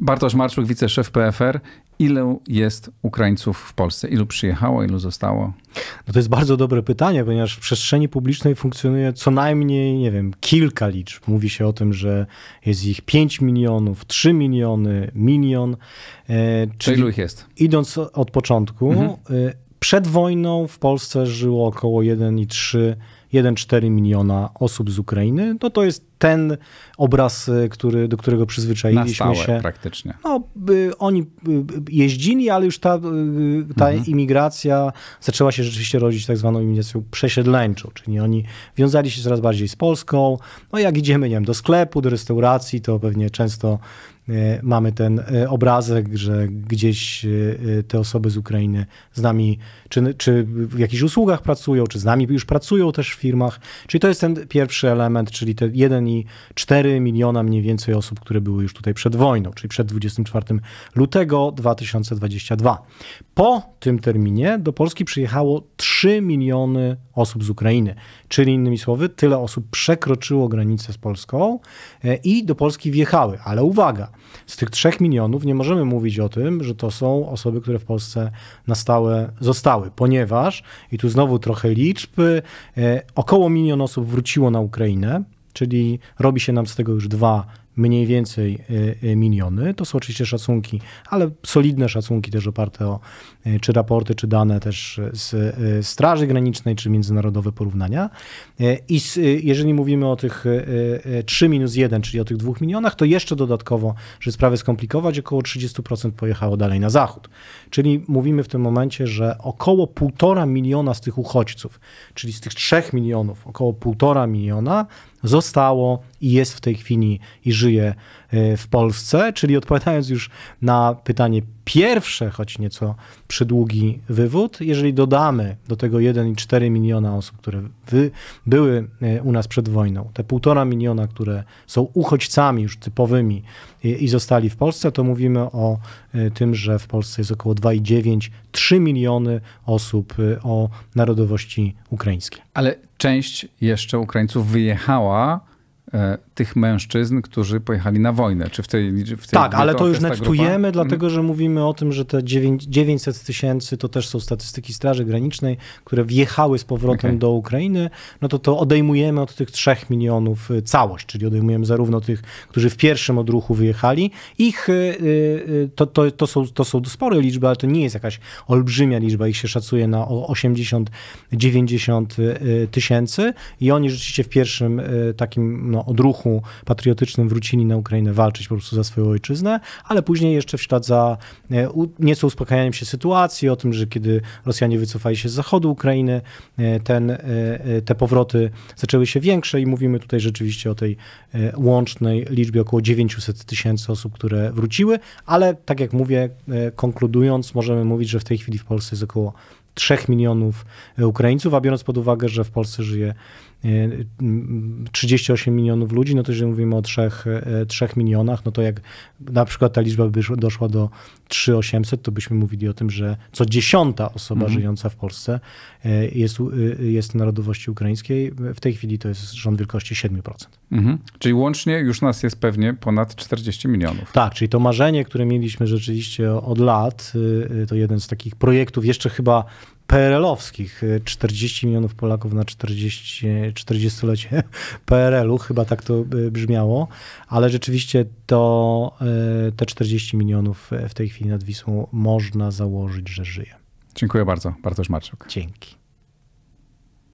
Bartosz Marczuk, wiceszef PFR. Ilu jest Ukraińców w Polsce? Ilu przyjechało, ilu zostało? No to jest bardzo dobre pytanie, ponieważ w przestrzeni publicznej funkcjonuje co najmniej, nie wiem, kilka liczb. Mówi się o tym, że jest ich 5 milionów, 3 miliony, milion. E, czyli to ilu ich jest? Idąc od początku, mhm. E, przed wojną w Polsce żyło około 1,3 miliona 1,4 miliona osób z Ukrainy. No to jest ten obraz, y, który, do którego przyzwyczailiśmy Na stałe, się. praktycznie. No, by, oni y, y, jeździli, ale już ta, ta mhm. imigracja zaczęła się rzeczywiście rodzić tak zwaną imigracją przesiedleńczą, czyli oni wiązali się coraz bardziej z Polską. No jak idziemy, nie wiem, do sklepu, do restauracji, to pewnie często E, mamy ten e, obrazek, że gdzieś e, te osoby z Ukrainy z nami, czy, czy w jakichś usługach pracują, czy z nami już pracują też w firmach. Czyli to jest ten pierwszy element, czyli te 1,4 miliona mniej więcej osób, które były już tutaj przed wojną, czyli przed 24 lutego 2022. Po tym terminie do Polski przyjechało 3 miliony osób z Ukrainy, czyli innymi słowy, tyle osób przekroczyło granicę z Polską i do Polski wjechały. Ale uwaga, z tych 3 milionów nie możemy mówić o tym, że to są osoby, które w Polsce na stałe zostały, ponieważ, i tu znowu trochę liczb, e, około milion osób wróciło na Ukrainę, czyli robi się nam z tego już dwa mniej więcej e, e, miliony. To są oczywiście szacunki, ale solidne szacunki też oparte o e, czy raporty, czy dane też z Straży Granicznej, czy międzynarodowe porównania. I jeżeli mówimy o tych 3 minus 1, czyli o tych 2 milionach, to jeszcze dodatkowo, żeby sprawę skomplikować, około 30% pojechało dalej na zachód. Czyli mówimy w tym momencie, że około 1,5 miliona z tych uchodźców, czyli z tych 3 milionów, około 1,5 miliona zostało i jest w tej chwili i żyje Y, w Polsce, czyli odpowiadając już na pytanie pierwsze, choć nieco przydługi wywód, jeżeli dodamy do tego 1,4 miliona osób, które wy, były y, u nas przed wojną, te 1,5 miliona, które są uchodźcami już typowymi i, y, i zostali w Polsce, to mówimy o tym, że w Polsce jest około 2,9-3 miliony osób o narodowości ukraińskiej. Ale część jeszcze Ukraińców wyjechała E, tych mężczyzn, którzy pojechali na wojnę. Czy w tej, w tej tak, ale to, to już netujemy, mhm. dlatego że mówimy o tym, że te 900 tysięcy to też są statystyki Straży Granicznej, które wjechały z powrotem okay. do Ukrainy, no to to odejmujemy od tych 3 milionów y, całość, czyli odejmujemy zarówno tych, którzy w pierwszym odruchu wyjechali, ich y, y, to, to, to, są, to są spore liczby, ale to nie jest jakaś olbrzymia liczba, ich się szacuje na 80-90 tysięcy i oni rzeczywiście w pierwszym takim no, pełno odruchu patriotycznym wrócili na Ukrainę walczyć po prostu za swoją ojczyznę, ale później jeszcze w ślad za e, nieco uspokajaniem się sytuacji, o tym, że kiedy Rosjanie wycofali się z zachodu Ukrainy, e, ten, e, te powroty zaczęły się większe i mówimy tutaj rzeczywiście o tej łącznej liczbie około 900 tysięcy osób, które wróciły, ale tak jak mówię, konkludując, możemy mówić, że w tej chwili w Polsce jest około 3 milionów Ukraińców, a biorąc pod uwagę, że w Polsce żyje 38 e, milionów ludzi, no to jeżeli mówimy o 3, 3 e, milionach, no to jak na przykład ta liczba by doszła do 3800, to byśmy mówili o tym, że co dziesiąta osoba mm -hmm. żyjąca w Polsce e, jest, jest narodowości ukraińskiej. W tej chwili to jest rząd wielkości 7%. Mhm. czyli łącznie już nas jest pewnie ponad 40 milionów. Tak, czyli to marzenie, które mieliśmy rzeczywiście od lat, to jeden z takich projektów jeszcze chyba PRL-owskich, 40 milionów Polaków na 40, 40-lecie PRL-u, chyba tak to e, brzmiało, ale rzeczywiście to e, te 40 milionów e, w tej chwili nad Wisłą można założyć, że żyje. Dziękuję bardzo, Bartosz Marczuk. Dzięki.